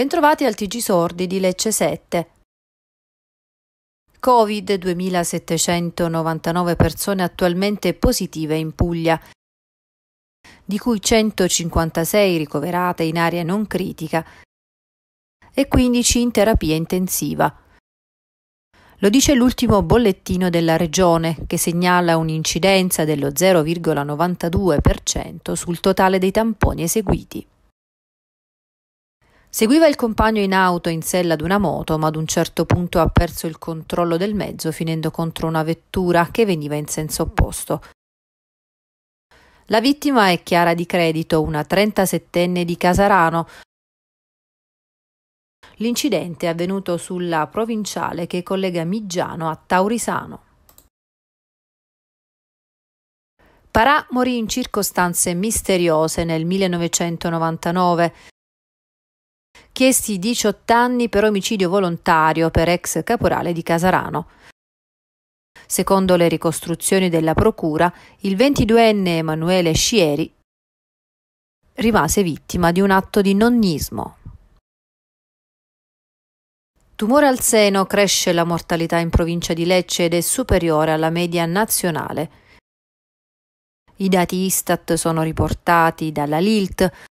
Bentrovati al TG Sordi di Lecce 7. Covid 2799 persone attualmente positive in Puglia, di cui 156 ricoverate in area non critica e 15 in terapia intensiva. Lo dice l'ultimo bollettino della Regione, che segnala un'incidenza dello 0,92% sul totale dei tamponi eseguiti. Seguiva il compagno in auto in sella ad una moto, ma ad un certo punto ha perso il controllo del mezzo finendo contro una vettura che veniva in senso opposto. La vittima è Chiara di Credito, una 37enne di Casarano. L'incidente è avvenuto sulla provinciale che collega Miggiano a Taurisano. Parà morì in circostanze misteriose nel 1999 chiesti 18 anni per omicidio volontario per ex caporale di Casarano. Secondo le ricostruzioni della procura, il 22enne Emanuele Scieri rimase vittima di un atto di nonnismo. Tumore al seno cresce la mortalità in provincia di Lecce ed è superiore alla media nazionale. I dati Istat sono riportati dalla Lilt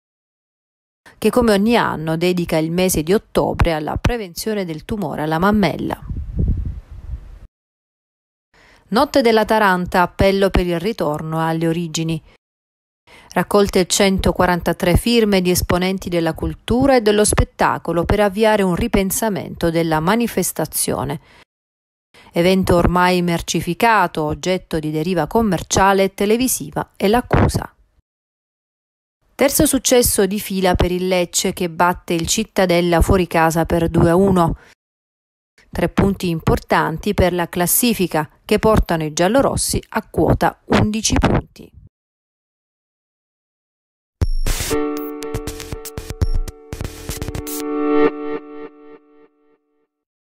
che come ogni anno dedica il mese di ottobre alla prevenzione del tumore alla mammella. Notte della Taranta, appello per il ritorno alle origini. Raccolte 143 firme di esponenti della cultura e dello spettacolo per avviare un ripensamento della manifestazione. Evento ormai mercificato, oggetto di deriva commerciale e televisiva, è l'accusa. Terzo successo di fila per il Lecce che batte il Cittadella fuori casa per 2-1. Tre punti importanti per la classifica che portano i giallorossi a quota 11 punti.